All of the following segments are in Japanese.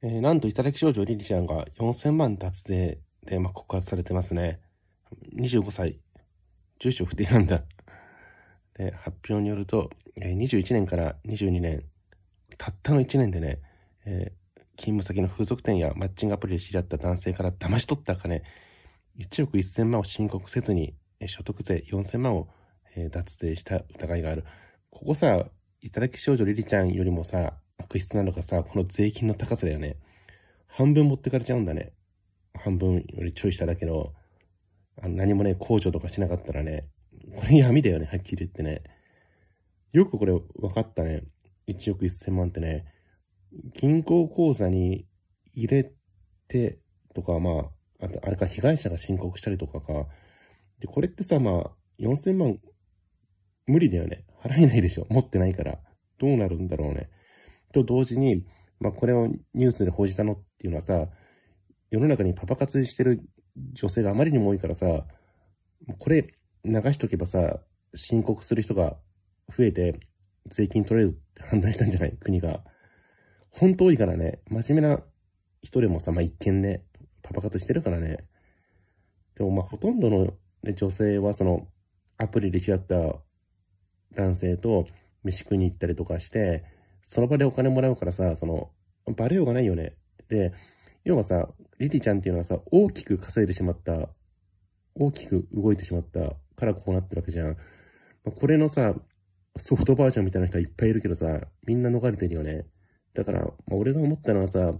えー、なんと頂き少女リリちゃんが4000万脱税で、まあ、告発されてますね。25歳。住所不定なんだ。で、発表によると、えー、21年から22年、たったの1年でね、えー、勤務先の風俗店やマッチングアプリで知り合った男性から騙し取った金、1億1000万を申告せずに、えー、所得税4000万を、えー、脱税した疑いがある。ここさ、頂き少女リリちゃんよりもさ、質なのかさ、この税金の高さだよね。半分持ってかれちゃうんだね。半分よりちょい下だけど、あの何もね、控除とかしなかったらね、これ闇だよね、はっきり言ってね。よくこれ分かったね。1億1000万ってね、銀行口座に入れてとか、まあ、あと、あれか、被害者が申告したりとかか。で、これってさ、まあ、4000万、無理だよね。払えないでしょ。持ってないから。どうなるんだろうね。と同時に、まあ、これをニュースで報じたのっていうのはさ、世の中にパパ活してる女性があまりにも多いからさ、これ流しとけばさ、申告する人が増えて税金取れるって判断したんじゃない国が。本当多いからね、真面目な人でもさ、まあ、一見ね、パパ活してるからね。でもまあほとんどの、女性はそのアプリで違った男性と飯食いに行ったりとかして、その場でお金もらうからさ、その、バレようがないよね。で、要はさ、リリちゃんっていうのはさ、大きく稼いでしまった、大きく動いてしまったからこうなってるわけじゃん。まこれのさ、ソフトバージョンみたいな人はいっぱいいるけどさ、みんな逃れてるよね。だから、まあ、俺が思ったのはさ、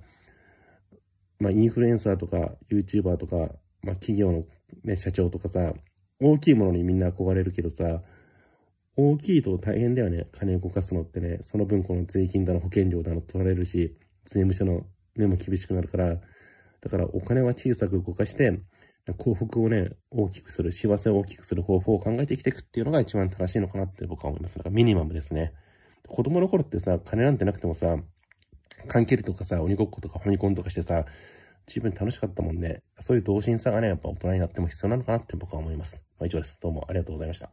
まあ、インフルエンサーとか、YouTuber とか、まあ、企業の、ね、社長とかさ、大きいものにみんな憧れるけどさ、大きいと大変だよね。金動かすのってね。その分この税金だの保険料だの取られるし、税務署の目も厳しくなるから、だからお金は小さく動かして、幸福をね、大きくする、幸せを大きくする方法を考えて生きていくっていうのが一番正しいのかなって僕は思います。だからミニマムですね。子供の頃ってさ、金なんてなくてもさ、関係とかさ、鬼ごっことかファミコンとかしてさ、自分楽しかったもんね。そういう同心さがね、やっぱ大人になっても必要なのかなって僕は思います。まあ、以上です。どうもありがとうございました。